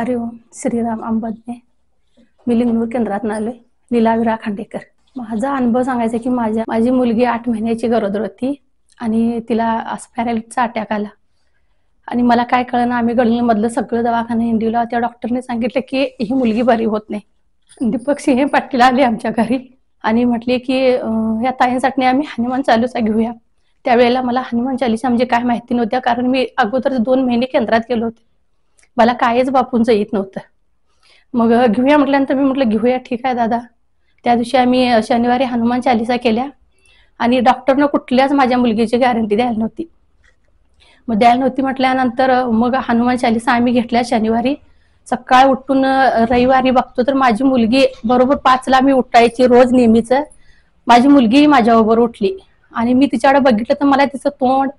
ओम श्रीराम अंबाजने मी लिंगणूर केंद्रात आलोय लीला खांडेकर माझा अनुभव सांगायचा की माझ्या माझी मुलगी आठ महिन्याची गरोदर होती आणि तिला पॅरालिटचा अटॅक आला आणि मला काय कळलं आम्ही गडलीमधलं सगळं दवाखाना हिंदीला त्या डॉक्टरने सांगितलं की ही मुलगी बरी होत नाही दीपक सिंह पाटील आले आमच्या घरी आणि म्हटले की या ताईंसाठी आम्ही हनुमान चालूचा घेऊया त्यावेळेला मला हनुमान चालीसा म्हणजे काय माहिती नव्हत्या कारण मी अगोदर दोन महिने केंद्रात गेलो होते मला कायच बापूंचं येत नव्हतं मग घेऊया म्हटल्यानंतर मी म्हटलं घेऊया ठीक आहे दादा त्या दिवशी आम्ही शनिवारी हनुमान चालिसा केल्या आणि डॉक्टरनं कुठल्याच माझ्या मुलगीची गॅरंटी द्यायला नव्हती मग द्यायला नव्हती म्हटल्यानंतर मग हनुमान चालिसा आम्ही घेतल्या शनिवारी सकाळ उठून रविवारी बघतो तर माझी मुलगी बरोबर पाचला मी उठायची रोज नेहमीच माझी मुलगी माझ्याबरोबर उठली आणि मी तिच्याकडे बघितलं तर मला तिचं तोंड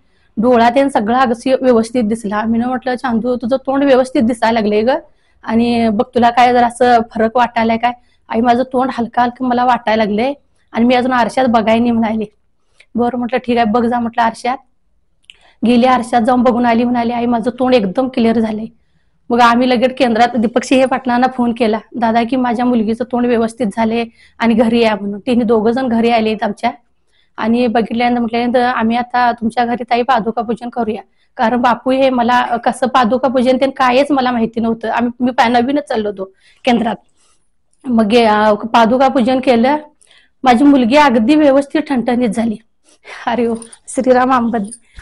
डोळा ते सगळा अगदी व्यवस्थित दिसला मी म्हटलं चांदू तुझं तोंड व्यवस्थित दिसायला लागले ग आणि बघ तुला काय जर असं फरक वाटायलाय काय आई माझं तोंड हलका हलकं मला वाटायला लागले आणि मी अजून आरशात बघायनी म्हणाली बरं म्हटलं ठीक आहे बघ जा म्हटलं आरशात गेली आरशात जाऊन बघून आली म्हणाली आई माझं तोंड एकदम क्लिअर झालंय मग आम्ही लगेच केंद्रात दीपक सिंह पाटलांना फोन केला दादा की माझ्या मुलगीचं तोंड व्यवस्थित झाले आणि घरी या म्हणून तिने दोघं जण घरी आले आमच्या आणि बघितल्यानंतर म्हटल्यानंतर आम्ही आता तुमच्या घरी ताई पादुका पूजन करूया कारण बापू हे मला कसं पादुका पूजन ते कायच मला माहिती नव्हतं आम्ही मी नवीनच चाललो होतो केंद्रात मग पादुका पूजन केलं माझी मुलगी अगदी व्यवस्थित ठणठणीत झाली अरे ओ हो, श्रीराम अंबद